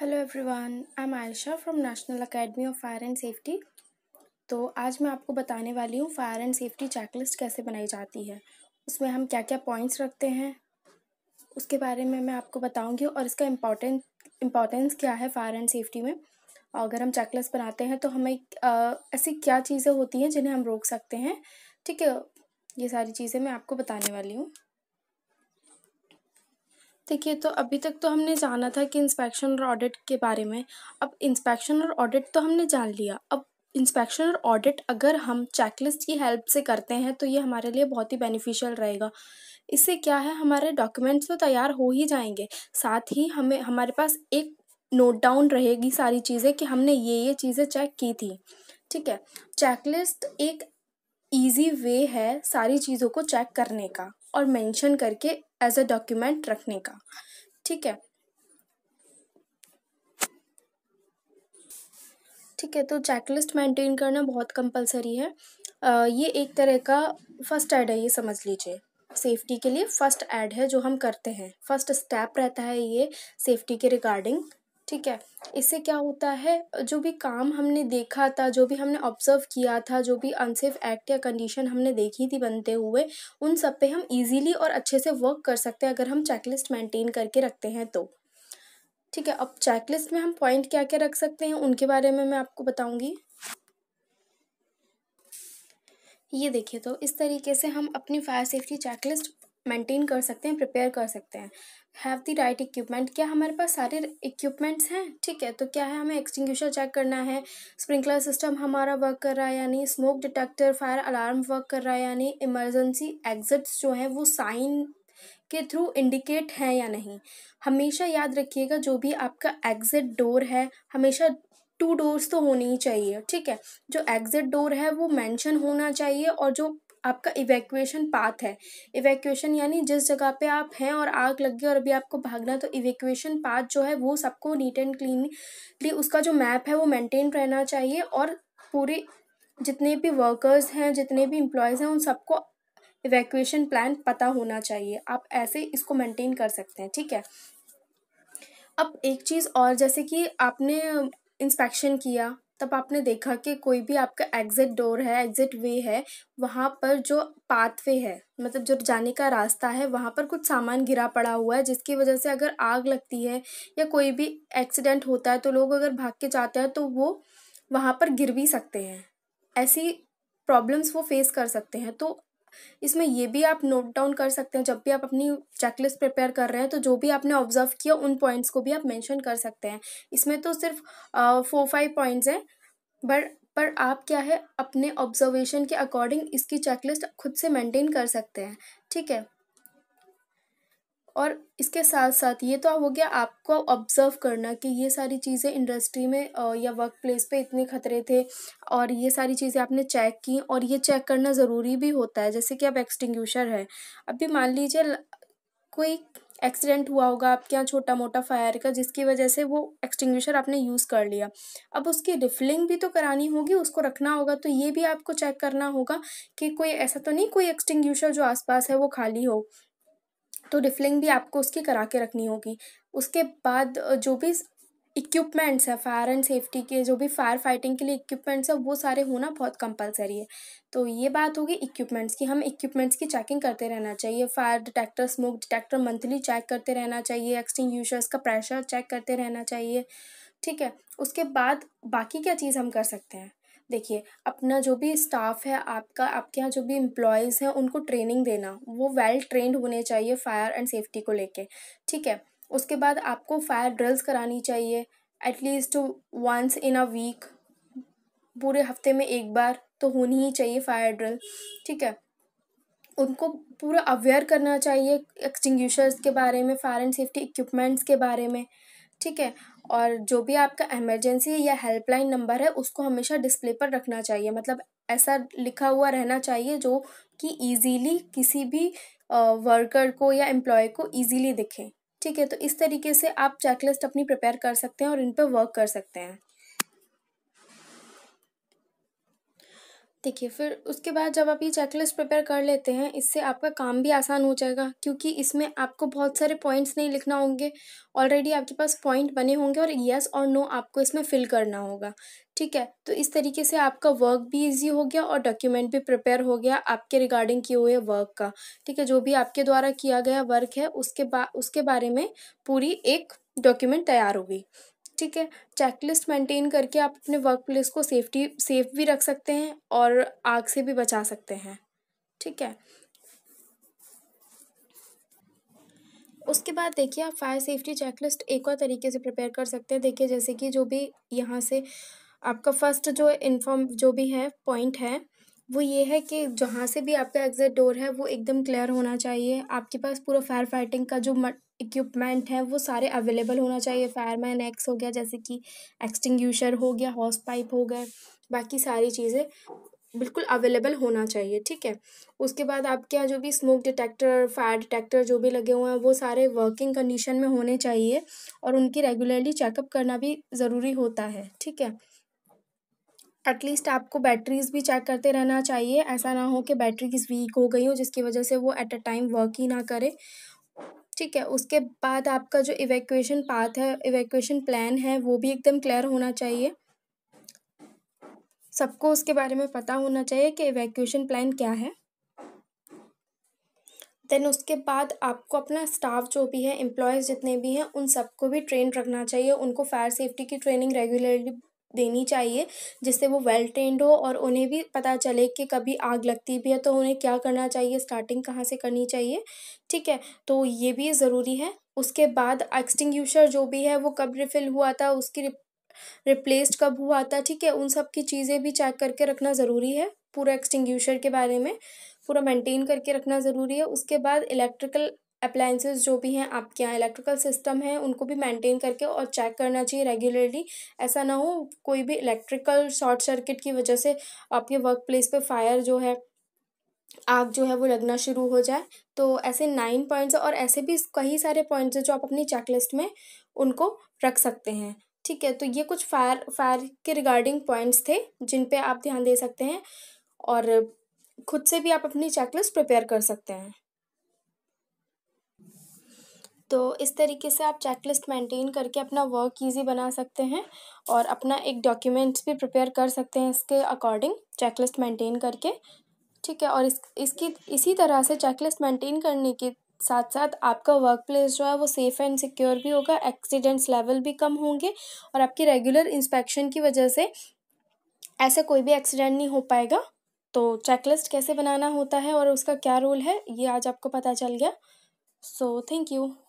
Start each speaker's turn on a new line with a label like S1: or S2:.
S1: hello everyone I am Ayesha from national academy of fire and safety तो आज मैं आपको बताने वाली हूँ फायर एंड सेफ्टी चेकलिस्ट कैसे बनाई जाती है उसमें हम क्या क्या पॉइंट्स रखते हैं उसके बारे में मैं आपको बताऊँगी और इसका इम्पोर्टेंस इम्पोर्टेंस क्या है फायर एंड सेफ्टी में अगर हम चेकलिस्ट बनाते हैं तो हमें ऐसी क्या चीज़ें होती हैं जिन्हें हम रोक सकते हैं ठीक है ये सारी चीज़ें मैं आपको बताने वाली हूँ देखिए तो अभी तक तो हमने जाना था कि इंस्पेक्शन और ऑडिट के बारे में अब इंस्पेक्शन और ऑडिट तो हमने जान लिया अब इंस्पेक्शन और ऑडिट अगर हम चेकलिस्ट की हेल्प से करते हैं तो ये हमारे लिए बहुत ही बेनिफिशियल रहेगा इससे क्या है हमारे डॉक्यूमेंट्स तो तैयार हो ही जाएंगे साथ ही हमें हमारे पास एक नोट डाउन रहेगी सारी चीज़ें कि हमने ये ये चीज़ें चेक की थी ठीक है चेकलिस्ट एक ईजी वे है सारी चीज़ों को चेक करने का और मेंशन करके एज अ डॉक्यूमेंट रखने का ठीक है ठीक है तो चेकलिस्ट मेंटेन करना बहुत कंपलसरी है आ, ये एक तरह का फर्स्ट एड है ये समझ लीजिए सेफ्टी के लिए फर्स्ट ऐड है जो हम करते हैं फर्स्ट स्टेप रहता है ये सेफ्टी के रिगार्डिंग ठीक है इससे क्या होता है जो भी काम हमने देखा था जो भी हमने ऑब्जर्व किया था जो भी अनसेफ एक्ट या कंडीशन हमने देखी थी बनते हुए उन सब पे हम इजीली और अच्छे से वर्क कर सकते हैं अगर हम चेकलिस्ट मेंटेन करके रखते हैं तो ठीक है अब चेकलिस्ट में हम पॉइंट क्या क्या रख सकते हैं उनके बारे में मैं आपको बताऊंगी ये देखिए तो इस तरीके से हम अपनी फायर सेफ्टी चेकलिस्ट मेंटेन कर सकते हैं प्रिपेयर कर सकते हैं हैव दी राइट इक्विपमेंट क्या हमारे पास सारे इक्विपमेंट्स हैं ठीक है तो क्या है हमें एक्सटिंग्विशर चेक करना है स्प्रिंकलर सिस्टम हमारा वर्क कर रहा है यानी smoke detector fire alarm work कर रहा है यानी इमरजेंसी एग्जिट्स जो हैं वो साइन के थ्रू इंडिकेट हैं या नहीं हमेशा याद रखिएगा जो भी आपका एग्जिट डोर है हमेशा टू डोर्स तो होनी ही चाहिए ठीक है जो एग्जिट डोर है वो मेंशन होना चाहिए और जो आपका इवैक्यूएशन पाथ है इवैक्यूएशन यानी जिस जगह पे आप हैं और आग लग गई और अभी आपको भागना तो इवैक्यूएशन पाथ जो है वो सबको नीट एंड क्लीनली उसका जो मैप है वो मेंटेन रहना चाहिए और पूरे जितने भी वर्कर्स हैं जितने भी एम्प्लॉयज़ हैं उन सबको इवैक्यूएशन प्लान पता होना चाहिए आप ऐसे इसको मेंटेन कर सकते हैं ठीक है अब एक चीज़ और जैसे कि आपने इंस्पेक्शन किया तब आपने देखा कि कोई भी आपका एग्ज़िट डोर है एग्ज़िट वे है वहाँ पर जो पाथवे है मतलब जो जाने का रास्ता है वहाँ पर कुछ सामान गिरा पड़ा हुआ है जिसकी वजह से अगर आग लगती है या कोई भी एक्सीडेंट होता है तो लोग अगर भाग के जाते हैं तो वो वहाँ पर गिर भी सकते हैं ऐसी प्रॉब्लम्स वो फेस कर सकते हैं तो इसमें ये भी आप नोट डाउन कर सकते हैं जब भी आप अपनी चेकलिस्ट प्रिपेयर कर रहे हैं तो जो भी आपने ऑब्जर्व किया उन पॉइंट्स को भी आप मेंशन कर सकते हैं इसमें तो सिर्फ फोर फाइव पॉइंट्स हैं बट पर आप क्या है अपने ऑब्जर्वेशन के अकॉर्डिंग इसकी चेकलिस्ट खुद से मेंटेन कर सकते हैं ठीक है और इसके साथ साथ ये तो हो गया आपको ऑब्ज़र्व करना कि ये सारी चीज़ें इंडस्ट्री में या वर्क प्लेस पर इतने खतरे थे और ये सारी चीज़ें आपने चेक की और ये चेक करना ज़रूरी भी होता है जैसे कि आप एक्सटिंग्यूशर है अभी मान लीजिए कोई एक्सीडेंट हुआ होगा आपके यहाँ छोटा मोटा फायर का जिसकी वजह से वो एक्सटिंग्विशर आपने यूज़ कर लिया अब उसकी रिफिलिंग भी तो करानी होगी उसको रखना होगा तो ये भी आपको चेक करना होगा कि कोई ऐसा तो नहीं कोई एक्सटिंग्विशर जो आसपास है वो खाली हो तो रिफिलिंग भी आपको उसकी करा के रखनी होगी उसके बाद जो भी इक्विपमेंट्स है फायर एंड सेफ्टी के जो भी फायर फाइटिंग के लिए इक्विपमेंट्स है वो सारे होना बहुत कंपलसरी है तो ये बात होगी इक्विपमेंट्स की हम इक्विपमेंट्स की चेकिंग करते रहना चाहिए fire detector smoke detector monthly check करते रहना चाहिए एक्सटिंग यूशर्स का प्रेशर चेक करते रहना चाहिए ठीक है उसके बाद बाकी क्या चीज़ हम कर सकते हैं देखिए अपना जो भी स्टाफ है आपका आपके यहाँ जो भी एम्प्लॉयज़ हैं उनको ट्रेनिंग देना वो वेल ट्रेंड होने चाहिए फायर एंड सेफ्टी को लेके ठीक है उसके बाद आपको फायर ड्रिल्स करानी चाहिए at least once in a week पूरे हफ्ते में एक बार तो होनी ही चाहिए फायर ड्रिल ठीक है उनको पूरा अवेयर करना चाहिए एक्सटिंग्यूशर्स के बारे में फायर एंड सेफ्टी इक्विपमेंट्स के बारे में ठीक है और जो भी आपका एमरजेंसी या हेल्पलाइन नंबर है उसको हमेशा डिस्प्ले पर रखना चाहिए मतलब ऐसा लिखा हुआ रहना चाहिए जो कि ईजीली किसी भी वर्कर को या एम्प्लॉय को ईजीली दिखे ठीक है तो इस तरीके से आप चेकलिस्ट अपनी प्रिपेयर कर सकते हैं और इन पर वर्क कर सकते हैं देखिए फिर उसके बाद जब आप ये चेकलिस्ट प्रिपेयर कर लेते हैं इससे आपका काम भी आसान हो जाएगा क्योंकि इसमें आपको बहुत सारे पॉइंट्स नहीं लिखना होंगे ऑलरेडी आपके पास पॉइंट बने होंगे और यस और नो आपको इसमें फिल करना होगा ठीक है तो इस तरीके से आपका वर्क भी इजी हो गया और डॉक्यूमेंट भी प्रिपेयर हो गया आपके रिगार्डिंग किए हुए वर्क का ठीक है जो भी आपके द्वारा किया गया वर्क है उसके बा उसके बारे में पूरी एक डॉक्यूमेंट तैयार हो गई ठीक है चेकलिस्ट मेंटेन करके आप अपने वर्क प्लेस को सेफ्टी सेफ भी रख सकते हैं और आग से भी बचा सकते हैं ठीक है उसके बाद देखिए आप फायर सेफ्टी चेकलिस्ट एक और तरीके से प्रिपेयर कर सकते हैं देखिए जैसे कि जो भी यहाँ से आपका फर्स्ट जो इन्फॉर्म जो भी है पॉइंट है वो ये है कि जहाँ से भी आपका एग्ज़िट डोर है वो एकदम क्लियर होना चाहिए आपके पास पूरा फायर फाइटिंग का जो मट इक्विपमेंट है वो सारे अवेलेबल होना चाहिए फायरमैन एक्स हो गया जैसे कि एक्सटिंग्यूशर हो गया हॉस पाइप हो गए बाकी सारी चीज़ें बिल्कुल अवेलेबल होना चाहिए ठीक है उसके बाद आपके यहाँ जो भी स्मोक डिटेक्टर फायर डिटेक्टर जो भी लगे हुए हैं वो सारे वर्किंग कंडीशन में होने चाहिए और उनकी रेगुलरली चेकअप करना भी ज़रूरी होता है ठीक है एटलीस्ट आपको बैटरीज भी चेक करते रहना चाहिए ऐसा ना हो कि बैटरीज वीक हो गई हो जिसकी वजह से वो एट अ टाइम वर्क ही ना करे ठीक है उसके बाद आपका जो इवैक्यूएशन पाथ है इवैक्यूएशन प्लान है वो भी एकदम क्लियर होना चाहिए सबको उसके बारे में पता होना चाहिए कि इवैक्यूएशन प्लान क्या है देन उसके बाद आपको अपना स्टाफ जो भी है एम्प्लॉयज़ जितने भी हैं उन सबको भी ट्रेन रखना चाहिए उनको फायर सेफ्टी की ट्रेनिंग रेगुलरली देनी चाहिए जिससे वो वेल ट्रेंड हो और उन्हें भी पता चले कि कभी आग लगती भी है तो उन्हें क्या करना चाहिए स्टार्टिंग कहाँ से करनी चाहिए ठीक है तो ये भी ज़रूरी है उसके बाद एक्सटिंग जो भी है वो कब रिफ़िल हुआ था उसकी रिप्लेस्ड कब हुआ था ठीक है उन सब की चीज़ें भी चेक करके रखना ज़रूरी है पूरा एक्सटिंग के बारे में पूरा मेंटेन करके रखना ज़रूरी है उसके बाद इलेक्ट्रिकल अप्लाइंसेस जो भी हैं आपके यहाँ इलेक्ट्रिकल सिस्टम है उनको भी मेंटेन करके और चेक करना चाहिए रेगुलरली ऐसा ना हो कोई भी इलेक्ट्रिकल शॉर्ट सर्किट की वजह से आपके वर्क प्लेस पर फायर जो है आग जो है वो लगना शुरू हो जाए तो ऐसे नाइन पॉइंट्स और ऐसे भी कई सारे पॉइंट्स हैं जो आप अपनी चेकलिस्ट में उनको रख सकते हैं ठीक है तो ये कुछ फायर फायर के रिगार्डिंग पॉइंट्स थे जिन पे आप ध्यान दे सकते हैं और खुद से भी आप अपनी चेकलिस्ट प्रिपेयर कर सकते हैं तो इस तरीके से आप चेक लिस्ट मेंटेन करके अपना वर्क ईजी बना सकते हैं और अपना एक डॉक्यूमेंट्स भी प्रिपेयर कर सकते हैं इसके अकॉर्डिंग चेक लिस्ट मेंटेन करके ठीक है और इस इसकी इसी तरह से चेक लिस्ट मेंटेन करने के साथ साथ आपका वर्क प्लेस जो है वो सेफ़ एंड सिक्योर भी होगा एक्सीडेंट्स लेवल भी कम होंगे और आपकी रेगुलर इंस्पेक्शन की वजह से ऐसा कोई भी एक्सीडेंट नहीं हो पाएगा तो चेकलिस्ट कैसे बनाना होता है और उसका क्या रोल है ये आज आपको पता चल गया सो थैंक यू